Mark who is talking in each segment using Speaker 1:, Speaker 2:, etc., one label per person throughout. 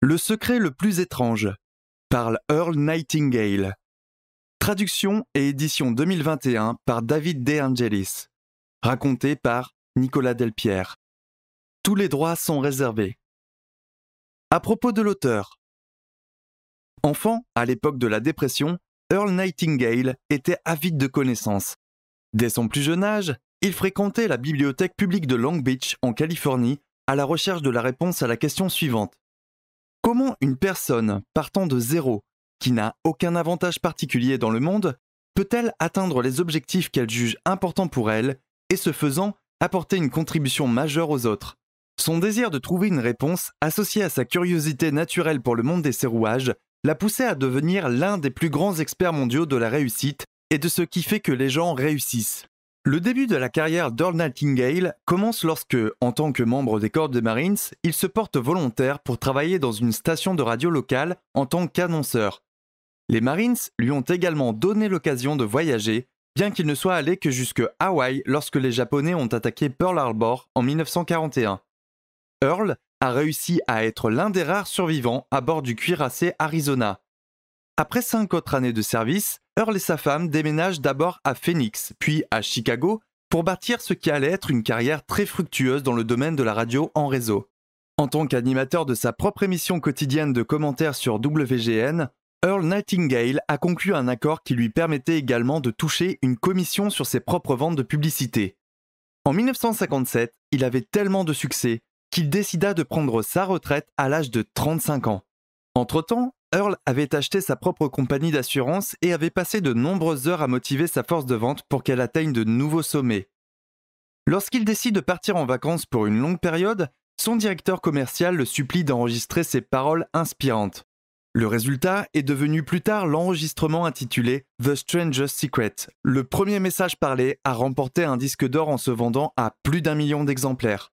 Speaker 1: Le secret le plus étrange par Earl Nightingale. Traduction et édition 2021 par David De Angelis. Raconté par Nicolas Delpierre. Tous les droits sont réservés. À propos de l'auteur. Enfant, à l'époque de la dépression, Earl Nightingale était avide de connaissances. Dès son plus jeune âge, il fréquentait la bibliothèque publique de Long Beach en Californie à la recherche de la réponse à la question suivante Comment une personne partant de zéro, qui n'a aucun avantage particulier dans le monde, peut-elle atteindre les objectifs qu'elle juge importants pour elle et ce faisant apporter une contribution majeure aux autres Son désir de trouver une réponse, associé à sa curiosité naturelle pour le monde des serrouages, l'a poussé à devenir l'un des plus grands experts mondiaux de la réussite et de ce qui fait que les gens réussissent. Le début de la carrière d'Earl Nightingale commence lorsque, en tant que membre des corps des Marines, il se porte volontaire pour travailler dans une station de radio locale en tant qu'annonceur. Les Marines lui ont également donné l'occasion de voyager, bien qu'il ne soit allé que jusque Hawaï lorsque les Japonais ont attaqué Pearl Harbor en 1941. Earl a réussi à être l'un des rares survivants à bord du cuirassé Arizona. Après cinq autres années de service, Earl et sa femme déménagent d'abord à Phoenix, puis à Chicago, pour bâtir ce qui allait être une carrière très fructueuse dans le domaine de la radio en réseau. En tant qu'animateur de sa propre émission quotidienne de commentaires sur WGN, Earl Nightingale a conclu un accord qui lui permettait également de toucher une commission sur ses propres ventes de publicité. En 1957, il avait tellement de succès qu'il décida de prendre sa retraite à l'âge de 35 ans. Entre-temps, Earl avait acheté sa propre compagnie d'assurance et avait passé de nombreuses heures à motiver sa force de vente pour qu'elle atteigne de nouveaux sommets. Lorsqu'il décide de partir en vacances pour une longue période, son directeur commercial le supplie d'enregistrer ses paroles inspirantes. Le résultat est devenu plus tard l'enregistrement intitulé The Stranger's Secret, le premier message parlé à remporter un disque d'or en se vendant à plus d'un million d'exemplaires.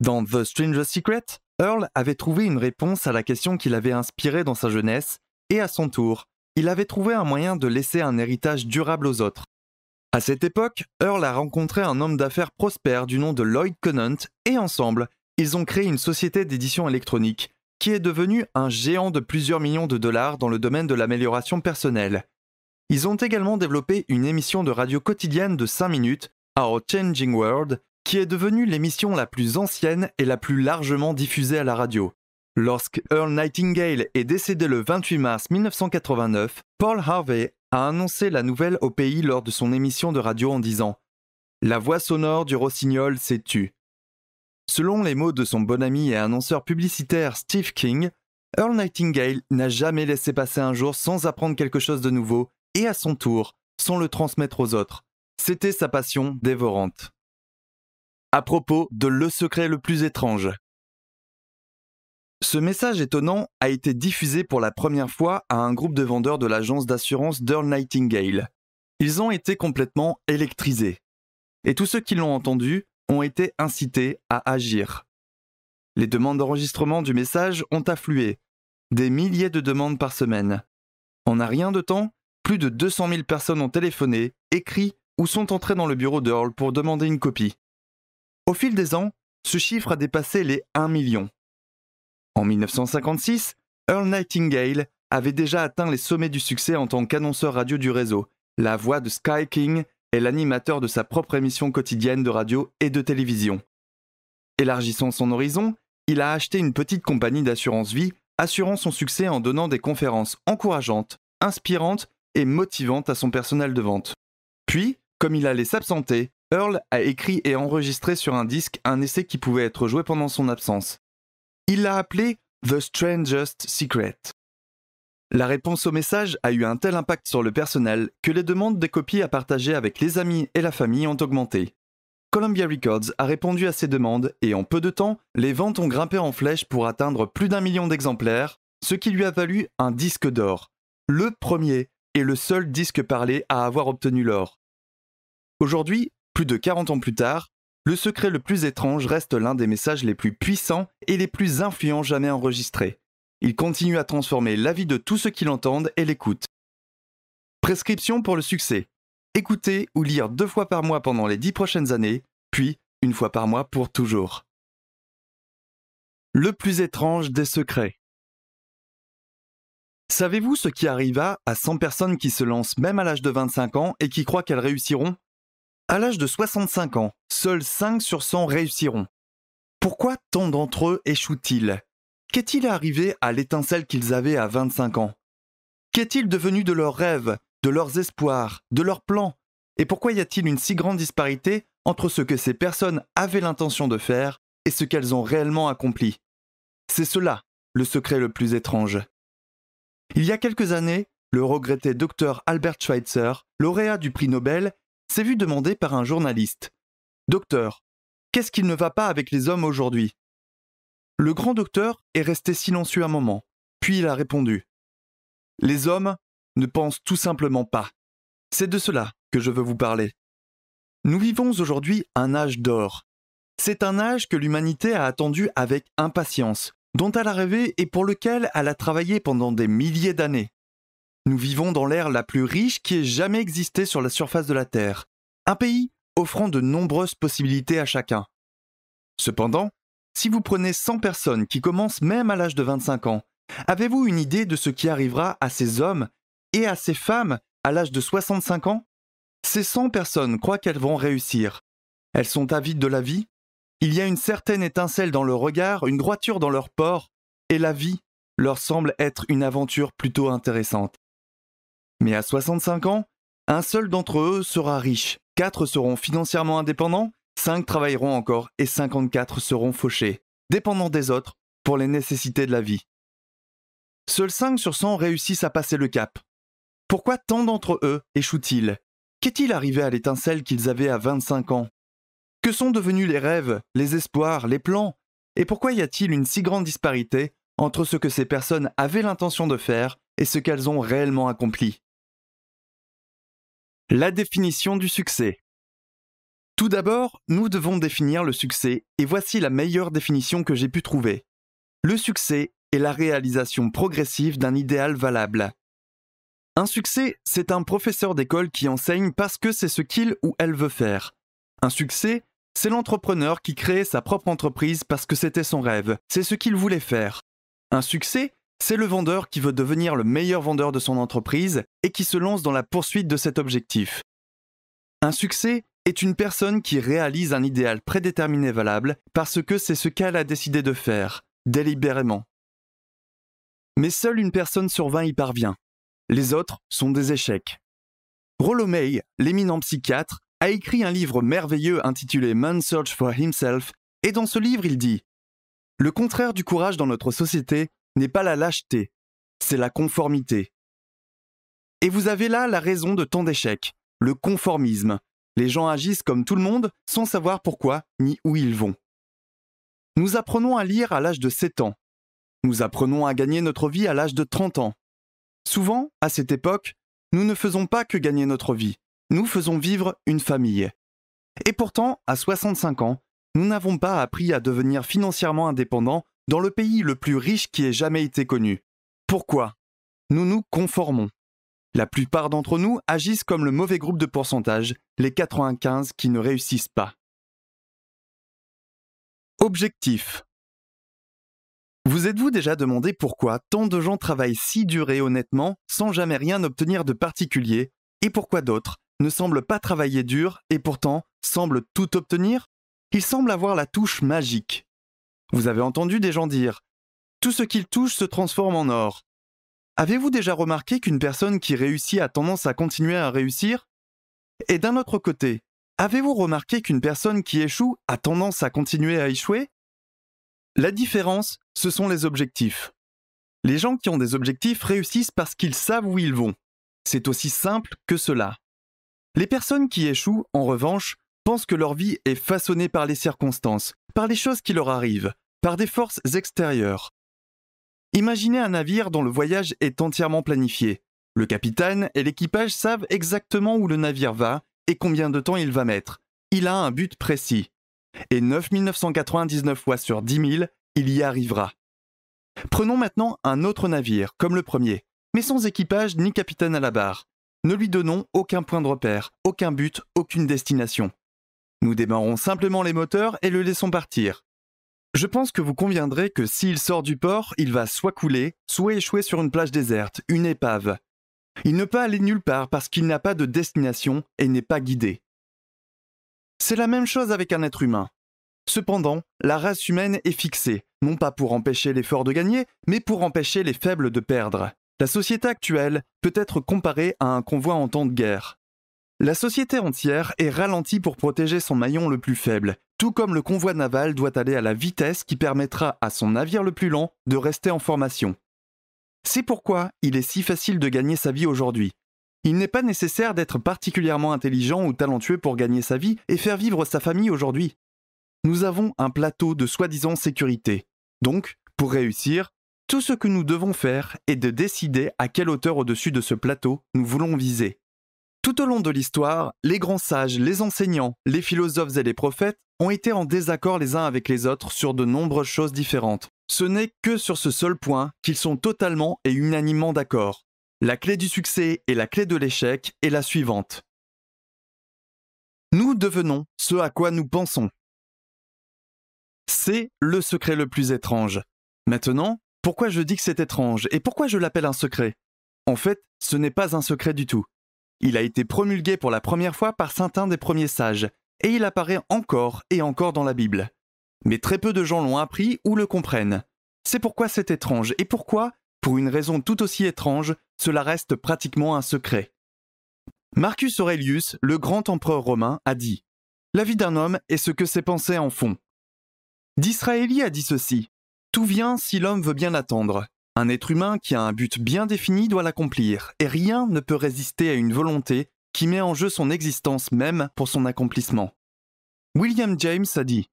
Speaker 1: Dans The Stranger's Secret, Earl avait trouvé une réponse à la question qu'il avait inspiré dans sa jeunesse, et à son tour, il avait trouvé un moyen de laisser un héritage durable aux autres. À cette époque, Earl a rencontré un homme d'affaires prospère du nom de Lloyd Conant, et ensemble, ils ont créé une société d'édition électronique, qui est devenue un géant de plusieurs millions de dollars dans le domaine de l'amélioration personnelle. Ils ont également développé une émission de radio quotidienne de 5 minutes, Our Changing World, qui est devenue l'émission la plus ancienne et la plus largement diffusée à la radio. Lorsque Earl Nightingale est décédé le 28 mars 1989, Paul Harvey a annoncé la nouvelle au pays lors de son émission de radio en disant La voix sonore du rossignol s'est tue. Selon les mots de son bon ami et annonceur publicitaire Steve King, Earl Nightingale n'a jamais laissé passer un jour sans apprendre quelque chose de nouveau et à son tour, sans le transmettre aux autres. C'était sa passion dévorante à propos de Le secret le plus étrange. Ce message étonnant a été diffusé pour la première fois à un groupe de vendeurs de l'agence d'assurance d'Earl Nightingale. Ils ont été complètement électrisés. Et tous ceux qui l'ont entendu ont été incités à agir. Les demandes d'enregistrement du message ont afflué. Des milliers de demandes par semaine. En n'a rien de temps, plus de 200 000 personnes ont téléphoné, écrit ou sont entrées dans le bureau d'Earl pour demander une copie. Au fil des ans, ce chiffre a dépassé les 1 million. En 1956, Earl Nightingale avait déjà atteint les sommets du succès en tant qu'annonceur radio du réseau, la voix de Sky King et l'animateur de sa propre émission quotidienne de radio et de télévision. Élargissant son horizon, il a acheté une petite compagnie d'assurance vie, assurant son succès en donnant des conférences encourageantes, inspirantes et motivantes à son personnel de vente. Puis, comme il allait s'absenter, Earl a écrit et enregistré sur un disque un essai qui pouvait être joué pendant son absence. Il l'a appelé The Strangest Secret. La réponse au message a eu un tel impact sur le personnel que les demandes des copies à partager avec les amis et la famille ont augmenté. Columbia Records a répondu à ces demandes et en peu de temps, les ventes ont grimpé en flèche pour atteindre plus d'un million d'exemplaires, ce qui lui a valu un disque d'or, le premier et le seul disque parlé à avoir obtenu l'or. Aujourd'hui, plus de 40 ans plus tard, le secret le plus étrange reste l'un des messages les plus puissants et les plus influents jamais enregistrés. Il continue à transformer la vie de tous ceux qui l'entendent et l'écoutent. Prescription pour le succès. Écouter ou lire deux fois par mois pendant les dix prochaines années, puis une fois par mois pour toujours. Le plus étrange des secrets. Savez-vous ce qui arriva à 100 personnes qui se lancent même à l'âge de 25 ans et qui croient qu'elles réussiront à l'âge de 65 ans, seuls 5 sur 100 réussiront. Pourquoi tant d'entre eux échouent-ils Qu'est-il arrivé à l'étincelle qu'ils avaient à 25 ans Qu'est-il devenu de leurs rêves, de leurs espoirs, de leurs plans Et pourquoi y a-t-il une si grande disparité entre ce que ces personnes avaient l'intention de faire et ce qu'elles ont réellement accompli C'est cela le secret le plus étrange. Il y a quelques années, le regretté docteur Albert Schweitzer, lauréat du prix Nobel, s'est vu demander par un journaliste Docteur, qu'est-ce qu'il ne va pas avec les hommes aujourd'hui Le grand docteur est resté silencieux un moment, puis il a répondu Les hommes ne pensent tout simplement pas. C'est de cela que je veux vous parler. Nous vivons aujourd'hui un âge d'or. C'est un âge que l'humanité a attendu avec impatience, dont elle a rêvé et pour lequel elle a travaillé pendant des milliers d'années. Nous vivons dans l'ère la plus riche qui ait jamais existé sur la surface de la Terre, un pays offrant de nombreuses possibilités à chacun. Cependant, si vous prenez 100 personnes qui commencent même à l'âge de 25 ans, avez-vous une idée de ce qui arrivera à ces hommes et à ces femmes à l'âge de 65 ans Ces 100 personnes croient qu'elles vont réussir. Elles sont avides de la vie. Il y a une certaine étincelle dans leur regard, une droiture dans leur port, et la vie leur semble être une aventure plutôt intéressante. Mais à 65 ans, un seul d'entre eux sera riche, 4 seront financièrement indépendants, 5 travailleront encore et 54 seront fauchés, dépendants des autres pour les nécessités de la vie. Seuls 5 sur 100 réussissent à passer le cap. Pourquoi tant d'entre eux échouent-ils Qu'est-il arrivé à l'étincelle qu'ils avaient à 25 ans Que sont devenus les rêves, les espoirs, les plans Et pourquoi y a-t-il une si grande disparité entre ce que ces personnes avaient l'intention de faire et ce qu'elles ont réellement accompli la définition du succès. Tout d'abord, nous devons définir le succès, et voici la meilleure définition que j'ai pu trouver. Le succès est la réalisation progressive d'un idéal valable. Un succès, c'est un professeur d'école qui enseigne parce que c'est ce qu'il ou elle veut faire. Un succès, c'est l'entrepreneur qui crée sa propre entreprise parce que c'était son rêve, c'est ce qu'il voulait faire. Un succès, c'est le vendeur qui veut devenir le meilleur vendeur de son entreprise et qui se lance dans la poursuite de cet objectif. Un succès est une personne qui réalise un idéal prédéterminé valable parce que c'est ce qu'elle a décidé de faire, délibérément. Mais seule une personne sur 20 y parvient. Les autres sont des échecs. Rollo May, l'éminent psychiatre, a écrit un livre merveilleux intitulé Man's Search for Himself, et dans ce livre il dit Le contraire du courage dans notre société, n'est pas la lâcheté, c'est la conformité. Et vous avez là la raison de tant d'échecs, le conformisme. Les gens agissent comme tout le monde sans savoir pourquoi ni où ils vont. Nous apprenons à lire à l'âge de 7 ans. Nous apprenons à gagner notre vie à l'âge de 30 ans. Souvent, à cette époque, nous ne faisons pas que gagner notre vie, nous faisons vivre une famille. Et pourtant, à 65 ans, nous n'avons pas appris à devenir financièrement indépendants dans le pays le plus riche qui ait jamais été connu. Pourquoi Nous nous conformons. La plupart d'entre nous agissent comme le mauvais groupe de pourcentage, les 95 qui ne réussissent pas. Objectif. Vous êtes-vous déjà demandé pourquoi tant de gens travaillent si dur et honnêtement sans jamais rien obtenir de particulier, et pourquoi d'autres ne semblent pas travailler dur et pourtant semblent tout obtenir Ils semblent avoir la touche magique, vous avez entendu des gens dire Tout ce qu'ils touchent se transforme en or. Avez-vous déjà remarqué qu'une personne qui réussit a tendance à continuer à réussir Et d'un autre côté, avez-vous remarqué qu'une personne qui échoue a tendance à continuer à échouer La différence, ce sont les objectifs. Les gens qui ont des objectifs réussissent parce qu'ils savent où ils vont. C'est aussi simple que cela. Les personnes qui échouent, en revanche, pensent que leur vie est façonnée par les circonstances, par les choses qui leur arrivent, par des forces extérieures. Imaginez un navire dont le voyage est entièrement planifié. Le capitaine et l'équipage savent exactement où le navire va et combien de temps il va mettre. Il a un but précis. Et 9999 fois sur 10 000, il y arrivera. Prenons maintenant un autre navire, comme le premier, mais sans équipage ni capitaine à la barre. Ne lui donnons aucun point de repère, aucun but, aucune destination. Nous démarrons simplement les moteurs et le laissons partir. Je pense que vous conviendrez que s'il sort du port, il va soit couler, soit échouer sur une plage déserte, une épave. Il ne peut aller nulle part parce qu'il n'a pas de destination et n'est pas guidé. C'est la même chose avec un être humain. Cependant, la race humaine est fixée, non pas pour empêcher les forts de gagner, mais pour empêcher les faibles de perdre. La société actuelle peut être comparée à un convoi en temps de guerre. La société entière est ralentie pour protéger son maillon le plus faible, tout comme le convoi naval doit aller à la vitesse qui permettra à son navire le plus lent de rester en formation. C'est pourquoi il est si facile de gagner sa vie aujourd'hui. Il n'est pas nécessaire d'être particulièrement intelligent ou talentueux pour gagner sa vie et faire vivre sa famille aujourd'hui. Nous avons un plateau de soi-disant sécurité. Donc, pour réussir, tout ce que nous devons faire est de décider à quelle hauteur au-dessus de ce plateau nous voulons viser. Tout au long de l'histoire, les grands sages, les enseignants, les philosophes et les prophètes ont été en désaccord les uns avec les autres sur de nombreuses choses différentes. Ce n'est que sur ce seul point qu'ils sont totalement et unanimement d'accord. La clé du succès et la clé de l'échec est la suivante. Nous devenons ce à quoi nous pensons. C'est le secret le plus étrange. Maintenant, pourquoi je dis que c'est étrange et pourquoi je l'appelle un secret En fait, ce n'est pas un secret du tout. Il a été promulgué pour la première fois par certains des premiers sages, et il apparaît encore et encore dans la Bible. Mais très peu de gens l'ont appris ou le comprennent. C'est pourquoi c'est étrange et pourquoi, pour une raison tout aussi étrange, cela reste pratiquement un secret. Marcus Aurelius, le grand empereur romain, a dit La vie d'un homme est ce que ses pensées en font. D'Israéli a dit ceci Tout vient si l'homme veut bien attendre. » Un être humain qui a un but bien défini doit l'accomplir, et rien ne peut résister à une volonté qui met en jeu son existence même pour son accomplissement. William James a dit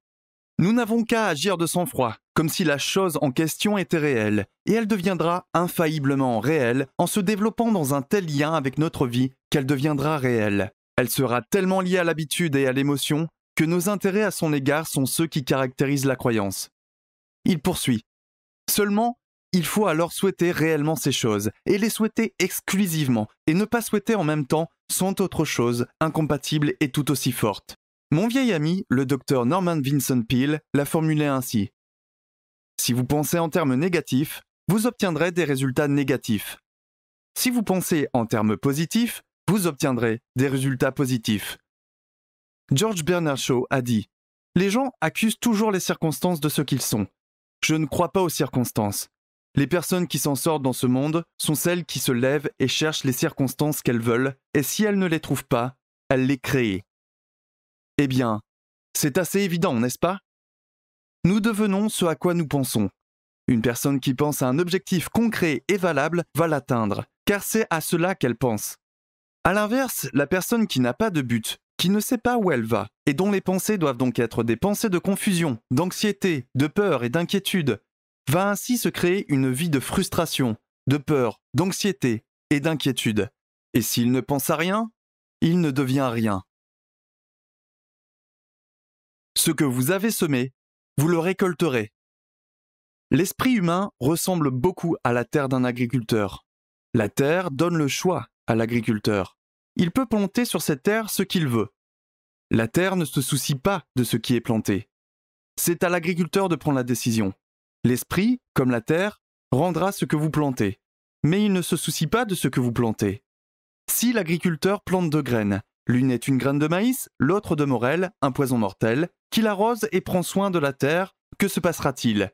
Speaker 1: Nous n'avons qu'à agir de sang-froid, comme si la chose en question était réelle, et elle deviendra infailliblement réelle en se développant dans un tel lien avec notre vie qu'elle deviendra réelle. Elle sera tellement liée à l'habitude et à l'émotion que nos intérêts à son égard sont ceux qui caractérisent la croyance. Il poursuit. Seulement, il faut alors souhaiter réellement ces choses, et les souhaiter exclusivement, et ne pas souhaiter en même temps sont autre chose, incompatibles et tout aussi forte. Mon vieil ami, le docteur Norman Vincent Peale, l'a formulé ainsi. Si vous pensez en termes négatifs, vous obtiendrez des résultats négatifs. Si vous pensez en termes positifs, vous obtiendrez des résultats positifs. George Bernard Shaw a dit Les gens accusent toujours les circonstances de ce qu'ils sont. Je ne crois pas aux circonstances. Les personnes qui s'en sortent dans ce monde sont celles qui se lèvent et cherchent les circonstances qu'elles veulent, et si elles ne les trouvent pas, elles les créent. Eh bien, c'est assez évident, n'est-ce pas Nous devenons ce à quoi nous pensons. Une personne qui pense à un objectif concret et valable va l'atteindre, car c'est à cela qu'elle pense. A l'inverse, la personne qui n'a pas de but, qui ne sait pas où elle va, et dont les pensées doivent donc être des pensées de confusion, d'anxiété, de peur et d'inquiétude, va ainsi se créer une vie de frustration, de peur, d'anxiété et d'inquiétude. Et s'il ne pense à rien, il ne devient rien. Ce que vous avez semé, vous le récolterez. L'esprit humain ressemble beaucoup à la terre d'un agriculteur. La terre donne le choix à l'agriculteur. Il peut planter sur cette terre ce qu'il veut. La terre ne se soucie pas de ce qui est planté. C'est à l'agriculteur de prendre la décision. L'esprit, comme la terre, rendra ce que vous plantez. Mais il ne se soucie pas de ce que vous plantez. Si l'agriculteur plante deux graines, l'une est une graine de maïs, l'autre de morel, un poison mortel, qu'il arrose et prend soin de la terre, que se passera-t-il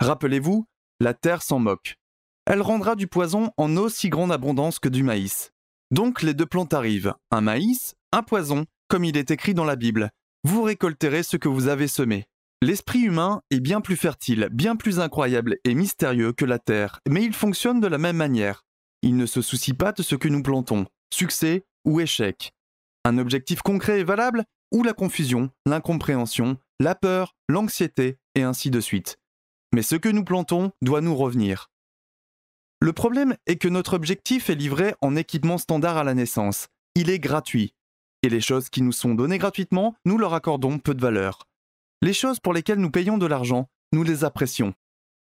Speaker 1: Rappelez-vous, la terre s'en moque. Elle rendra du poison en aussi grande abondance que du maïs. Donc les deux plantes arrivent, un maïs, un poison, comme il est écrit dans la Bible. Vous récolterez ce que vous avez semé. L'esprit humain est bien plus fertile, bien plus incroyable et mystérieux que la Terre, mais il fonctionne de la même manière. Il ne se soucie pas de ce que nous plantons, succès ou échec. Un objectif concret et valable ou la confusion, l'incompréhension, la peur, l'anxiété, et ainsi de suite. Mais ce que nous plantons doit nous revenir. Le problème est que notre objectif est livré en équipement standard à la naissance. Il est gratuit. Et les choses qui nous sont données gratuitement, nous leur accordons peu de valeur. Les choses pour lesquelles nous payons de l'argent, nous les apprécions.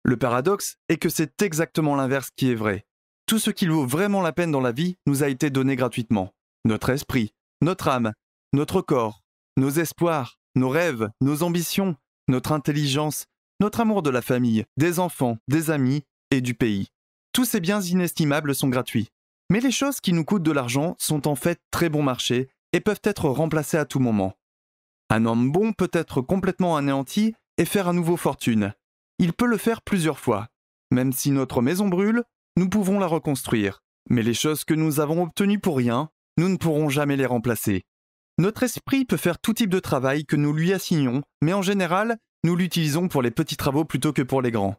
Speaker 1: Le paradoxe est que c'est exactement l'inverse qui est vrai. Tout ce qui vaut vraiment la peine dans la vie nous a été donné gratuitement. Notre esprit, notre âme, notre corps, nos espoirs, nos rêves, nos ambitions, notre intelligence, notre amour de la famille, des enfants, des amis et du pays. Tous ces biens inestimables sont gratuits. Mais les choses qui nous coûtent de l'argent sont en fait très bon marché et peuvent être remplacées à tout moment. Un homme bon peut être complètement anéanti et faire à nouveau fortune. Il peut le faire plusieurs fois. Même si notre maison brûle, nous pouvons la reconstruire. Mais les choses que nous avons obtenues pour rien, nous ne pourrons jamais les remplacer. Notre esprit peut faire tout type de travail que nous lui assignons, mais en général, nous l'utilisons pour les petits travaux plutôt que pour les grands.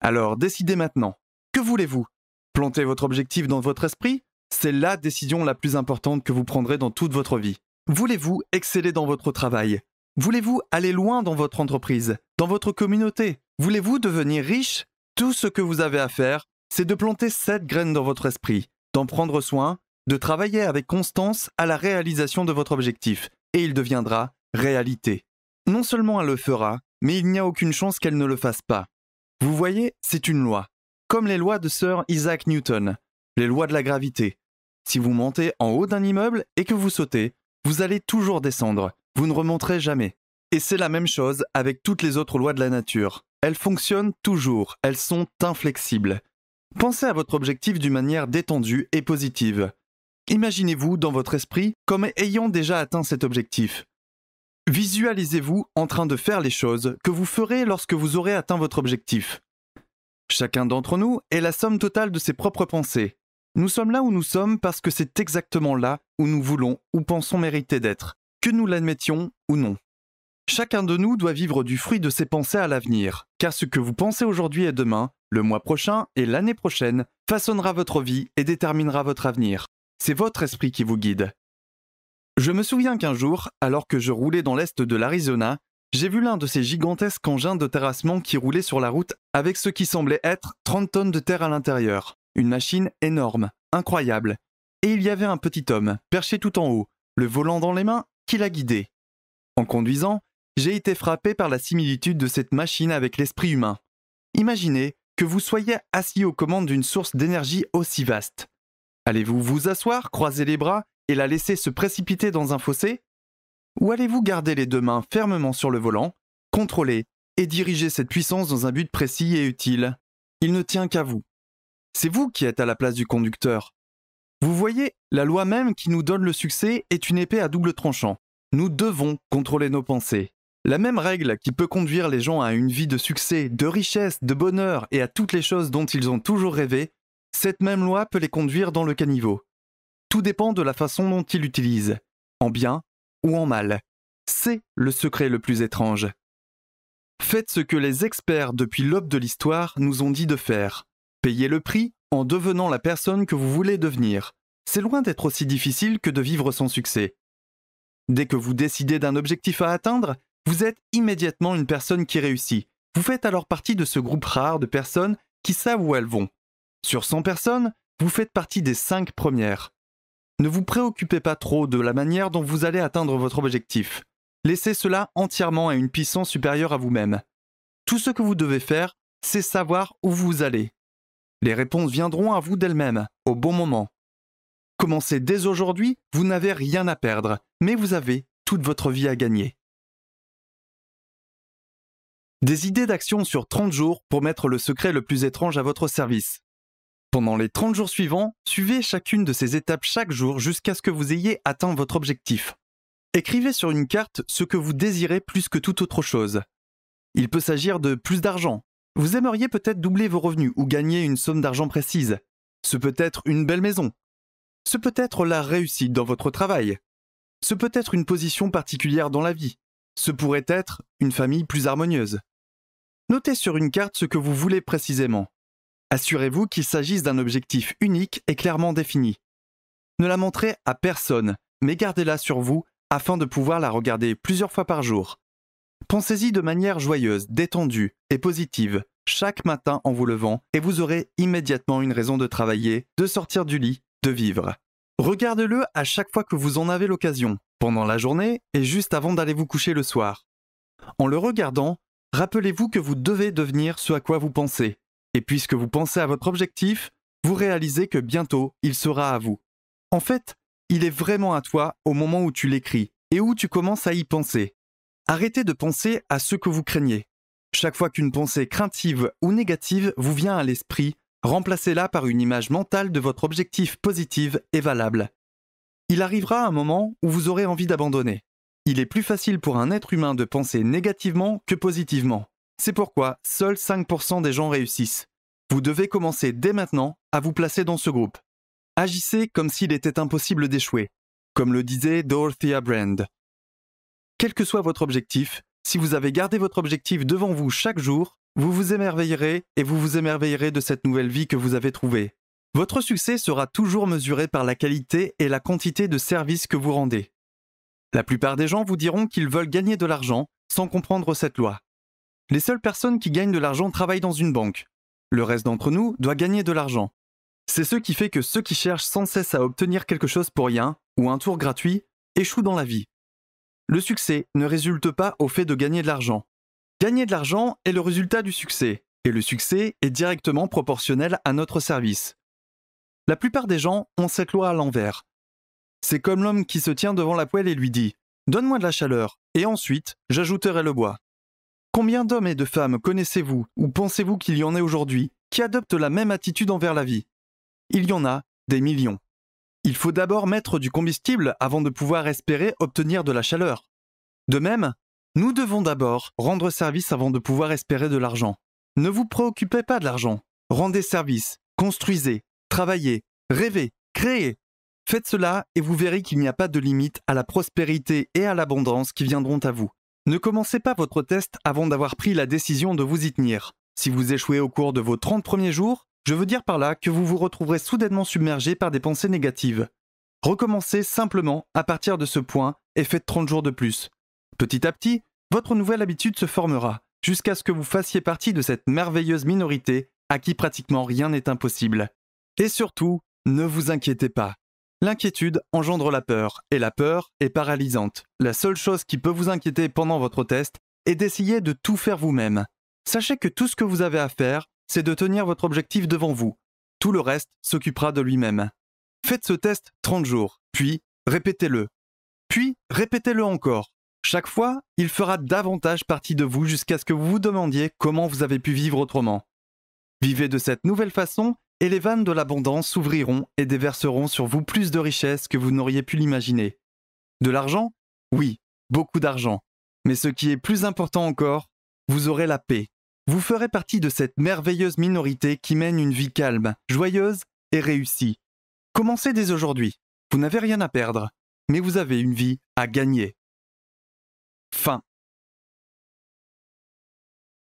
Speaker 1: Alors décidez maintenant. Que voulez-vous Planter votre objectif dans votre esprit C'est la décision la plus importante que vous prendrez dans toute votre vie. Voulez-vous exceller dans votre travail Voulez-vous aller loin dans votre entreprise, dans votre communauté Voulez-vous devenir riche Tout ce que vous avez à faire, c'est de planter cette graine dans votre esprit, d'en prendre soin, de travailler avec constance à la réalisation de votre objectif, et il deviendra réalité. Non seulement elle le fera, mais il n'y a aucune chance qu'elle ne le fasse pas. Vous voyez, c'est une loi, comme les lois de Sir Isaac Newton, les lois de la gravité. Si vous montez en haut d'un immeuble et que vous sautez, vous allez toujours descendre, vous ne remonterez jamais. Et c'est la même chose avec toutes les autres lois de la nature. Elles fonctionnent toujours, elles sont inflexibles. Pensez à votre objectif d'une manière détendue et positive. Imaginez-vous dans votre esprit comme ayant déjà atteint cet objectif. Visualisez-vous en train de faire les choses que vous ferez lorsque vous aurez atteint votre objectif. Chacun d'entre nous est la somme totale de ses propres pensées. Nous sommes là où nous sommes parce que c'est exactement là où nous voulons ou pensons mériter d'être, que nous l'admettions ou non. Chacun de nous doit vivre du fruit de ses pensées à l'avenir, car ce que vous pensez aujourd'hui et demain, le mois prochain et l'année prochaine, façonnera votre vie et déterminera votre avenir. C'est votre esprit qui vous guide. Je me souviens qu'un jour, alors que je roulais dans l'est de l'Arizona, j'ai vu l'un de ces gigantesques engins de terrassement qui roulait sur la route avec ce qui semblait être 30 tonnes de terre à l'intérieur. Une machine énorme, incroyable. Et il y avait un petit homme, perché tout en haut, le volant dans les mains, qui la guidait. En conduisant, j'ai été frappé par la similitude de cette machine avec l'esprit humain. Imaginez que vous soyez assis aux commandes d'une source d'énergie aussi vaste. Allez-vous vous asseoir, croiser les bras et la laisser se précipiter dans un fossé Ou allez-vous garder les deux mains fermement sur le volant, contrôler et diriger cette puissance dans un but précis et utile Il ne tient qu'à vous. C'est vous qui êtes à la place du conducteur. Vous voyez, la loi même qui nous donne le succès est une épée à double tranchant. Nous devons contrôler nos pensées. La même règle qui peut conduire les gens à une vie de succès, de richesse, de bonheur et à toutes les choses dont ils ont toujours rêvé, cette même loi peut les conduire dans le caniveau. Tout dépend de la façon dont ils l'utilisent, en bien ou en mal. C'est le secret le plus étrange. Faites ce que les experts depuis l'aube de l'histoire nous ont dit de faire payez le prix en devenant la personne que vous voulez devenir. C'est loin d'être aussi difficile que de vivre sans succès. Dès que vous décidez d'un objectif à atteindre, vous êtes immédiatement une personne qui réussit. Vous faites alors partie de ce groupe rare de personnes qui savent où elles vont. Sur 100 personnes, vous faites partie des 5 premières. Ne vous préoccupez pas trop de la manière dont vous allez atteindre votre objectif. Laissez cela entièrement à une puissance supérieure à vous-même. Tout ce que vous devez faire, c'est savoir où vous allez. Les réponses viendront à vous d'elles-mêmes, au bon moment. Commencez dès aujourd'hui, vous n'avez rien à perdre, mais vous avez toute votre vie à gagner. Des idées d'action sur 30 jours pour mettre le secret le plus étrange à votre service. Pendant les 30 jours suivants, suivez chacune de ces étapes chaque jour jusqu'à ce que vous ayez atteint votre objectif. Écrivez sur une carte ce que vous désirez plus que toute autre chose. Il peut s'agir de plus d'argent, vous aimeriez peut-être doubler vos revenus ou gagner une somme d'argent précise. Ce peut être une belle maison. Ce peut être la réussite dans votre travail. Ce peut être une position particulière dans la vie. Ce pourrait être une famille plus harmonieuse. Notez sur une carte ce que vous voulez précisément. Assurez-vous qu'il s'agisse d'un objectif unique et clairement défini. Ne la montrez à personne, mais gardez-la sur vous afin de pouvoir la regarder plusieurs fois par jour, Pensez-y de manière joyeuse, détendue et positive, chaque matin en vous levant, et vous aurez immédiatement une raison de travailler, de sortir du lit, de vivre. Regardez-le à chaque fois que vous en avez l'occasion, pendant la journée et juste avant d'aller vous coucher le soir. En le regardant, rappelez-vous que vous devez devenir ce à quoi vous pensez, et puisque vous pensez à votre objectif, vous réalisez que bientôt il sera à vous. En fait, il est vraiment à toi au moment où tu l'écris et où tu commences à y penser. Arrêtez de penser à ce que vous craignez. Chaque fois qu'une pensée craintive ou négative vous vient à l'esprit, remplacez-la par une image mentale de votre objectif positive et valable. Il arrivera un moment où vous aurez envie d'abandonner. Il est plus facile pour un être humain de penser négativement que positivement. C'est pourquoi seuls 5% des gens réussissent. Vous devez commencer dès maintenant à vous placer dans ce groupe. Agissez comme s'il était impossible d'échouer. Comme le disait Dorothea Brand, quel que soit votre objectif, si vous avez gardé votre objectif devant vous chaque jour, vous vous émerveillerez et vous vous émerveillerez de cette nouvelle vie que vous avez trouvée. Votre succès sera toujours mesuré par la qualité et la quantité de services que vous rendez. La plupart des gens vous diront qu'ils veulent gagner de l'argent sans comprendre cette loi. Les seules personnes qui gagnent de l'argent travaillent dans une banque. Le reste d'entre nous doit gagner de l'argent. C'est ce qui fait que ceux qui cherchent sans cesse à obtenir quelque chose pour rien, ou un tour gratuit, échouent dans la vie. Le succès ne résulte pas au fait de gagner de l'argent. Gagner de l'argent est le résultat du succès, et le succès est directement proportionnel à notre service. La plupart des gens ont cette loi à l'envers. C'est comme l'homme qui se tient devant la poêle et lui dit ⁇ Donne-moi de la chaleur, et ensuite j'ajouterai le bois ⁇ Combien d'hommes et de femmes connaissez-vous ou pensez-vous qu'il y en ait aujourd'hui qui adoptent la même attitude envers la vie Il y en a des millions. Il faut d'abord mettre du combustible avant de pouvoir espérer obtenir de la chaleur. De même, nous devons d'abord rendre service avant de pouvoir espérer de l'argent. Ne vous préoccupez pas de l'argent. Rendez service, construisez, travaillez, rêvez, créez. Faites cela et vous verrez qu'il n'y a pas de limite à la prospérité et à l'abondance qui viendront à vous. Ne commencez pas votre test avant d'avoir pris la décision de vous y tenir. Si vous échouez au cours de vos 30 premiers jours, je veux dire par là que vous vous retrouverez soudainement submergé par des pensées négatives. Recommencez simplement à partir de ce point et faites 30 jours de plus. Petit à petit, votre nouvelle habitude se formera, jusqu'à ce que vous fassiez partie de cette merveilleuse minorité à qui pratiquement rien n'est impossible. Et surtout, ne vous inquiétez pas. L'inquiétude engendre la peur, et la peur est paralysante. La seule chose qui peut vous inquiéter pendant votre test est d'essayer de tout faire vous-même. Sachez que tout ce que vous avez à faire, c'est de tenir votre objectif devant vous. Tout le reste s'occupera de lui-même. Faites ce test 30 jours, puis répétez-le. Puis répétez-le encore. Chaque fois, il fera davantage partie de vous jusqu'à ce que vous vous demandiez comment vous avez pu vivre autrement. Vivez de cette nouvelle façon et les vannes de l'abondance s'ouvriront et déverseront sur vous plus de richesses que vous n'auriez pu l'imaginer. De l'argent Oui, beaucoup d'argent. Mais ce qui est plus important encore, vous aurez la paix, vous ferez partie de cette merveilleuse minorité qui mène une vie calme, joyeuse et réussie. Commencez dès aujourd'hui. Vous n'avez rien à perdre, mais vous avez une vie à gagner. Fin.